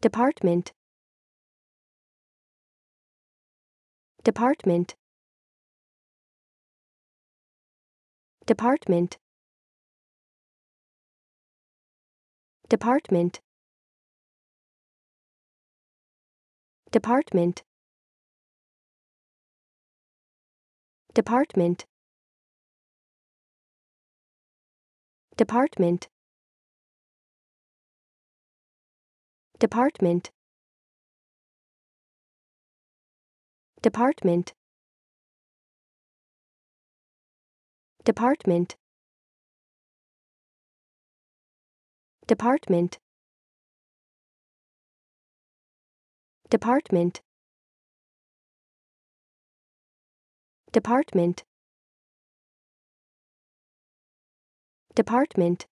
Department Department Department Department Department Department Department Department Department Department Department Department Department Department